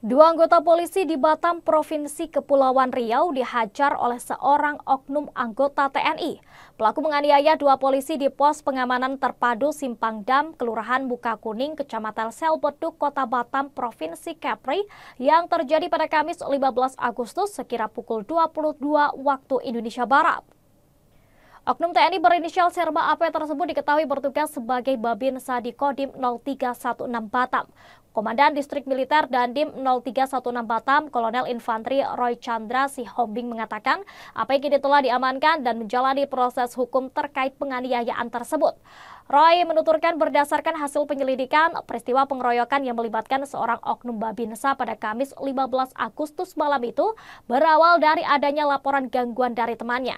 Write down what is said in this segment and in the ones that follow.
Dua anggota polisi di Batam, Provinsi Kepulauan Riau dihajar oleh seorang oknum anggota TNI. Pelaku menganiaya dua polisi di pos pengamanan terpadu Simpang Dam, Kelurahan Buka Kuning, Kecamatan Selbeduk, Kota Batam, Provinsi Kepri yang terjadi pada Kamis 15 Agustus sekira pukul 22 waktu Indonesia Barat. Oknum TNI berinisial Serba AP tersebut diketahui bertugas sebagai Babin Sadi Kodim 0316 Batam. Komandan Distrik Militer dan Dandim 0316 Batam, Kolonel Infanteri Roy Chandra Sihombing mengatakan, AP kini telah diamankan dan menjalani proses hukum terkait penganiayaan tersebut. Roy menuturkan berdasarkan hasil penyelidikan, peristiwa pengeroyokan yang melibatkan seorang oknum Babinsa pada Kamis 15 Agustus malam itu berawal dari adanya laporan gangguan dari temannya.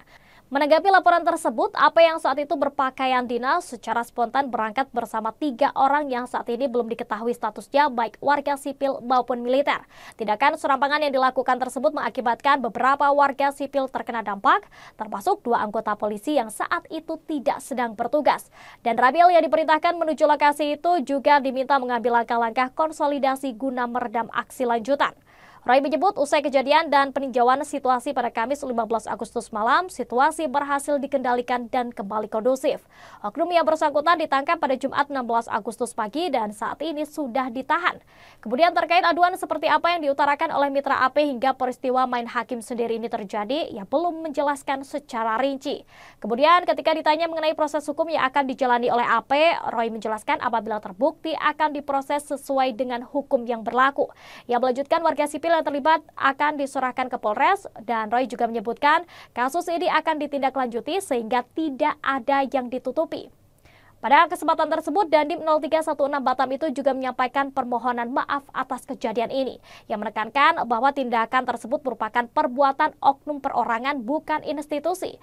Menanggapi laporan tersebut, apa yang saat itu berpakaian dinas secara spontan berangkat bersama tiga orang yang saat ini belum diketahui statusnya baik warga sipil maupun militer. Tindakan serampangan yang dilakukan tersebut mengakibatkan beberapa warga sipil terkena dampak, termasuk dua anggota polisi yang saat itu tidak sedang bertugas. Dan Rabil yang diperintahkan menuju lokasi itu juga diminta mengambil langkah-langkah konsolidasi guna meredam aksi lanjutan. Roy menyebut usai kejadian dan peninjauan situasi pada Kamis 15 Agustus malam, situasi berhasil dikendalikan dan kembali kondusif. Oknum yang bersangkutan ditangkap pada Jumat 16 Agustus pagi dan saat ini sudah ditahan. Kemudian terkait aduan seperti apa yang diutarakan oleh mitra AP hingga peristiwa main hakim sendiri ini terjadi, ia belum menjelaskan secara rinci. Kemudian ketika ditanya mengenai proses hukum yang akan dijalani oleh AP, Roy menjelaskan apabila terbukti akan diproses sesuai dengan hukum yang berlaku. Ia melanjutkan warga sipil yang terlibat akan diserahkan ke Polres dan Roy juga menyebutkan kasus ini akan ditindaklanjuti sehingga tidak ada yang ditutupi. Pada kesempatan tersebut, Dandim 0316 Batam itu juga menyampaikan permohonan maaf atas kejadian ini, yang menekankan bahwa tindakan tersebut merupakan perbuatan oknum perorangan bukan institusi.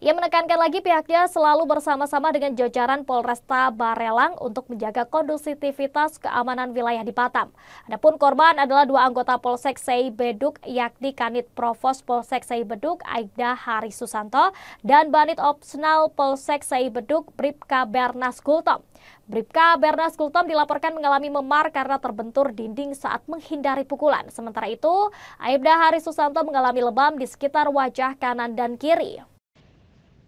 Ia menekankan lagi pihaknya selalu bersama-sama dengan jajaran Polresta Barelang untuk menjaga kondusivitas keamanan wilayah di Batam. Adapun korban adalah dua anggota Polsek Sei Beduk yakni Kanit Provos Polsek Sei Beduk Aida Hari Susanto dan Banit Opsional Polsek Sei Beduk Bripka Bernas Gultom. Bripka Bernas Gultom dilaporkan mengalami memar karena terbentur dinding saat menghindari pukulan. Sementara itu, Aibda Hari Susanto mengalami lebam di sekitar wajah kanan dan kiri.